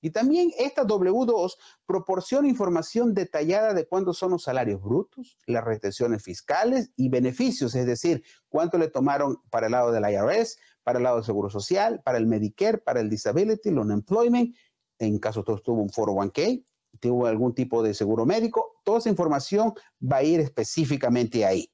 Y también esta W2 proporciona información detallada de cuándo son los salarios brutos, las retenciones fiscales y beneficios, es decir, cuánto le tomaron para el lado del IRS, para el lado del Seguro Social, para el Medicare, para el Disability, el Unemployment, en caso todos tuvo un 401k, tuvo algún tipo de seguro médico, toda esa información va a ir específicamente ahí.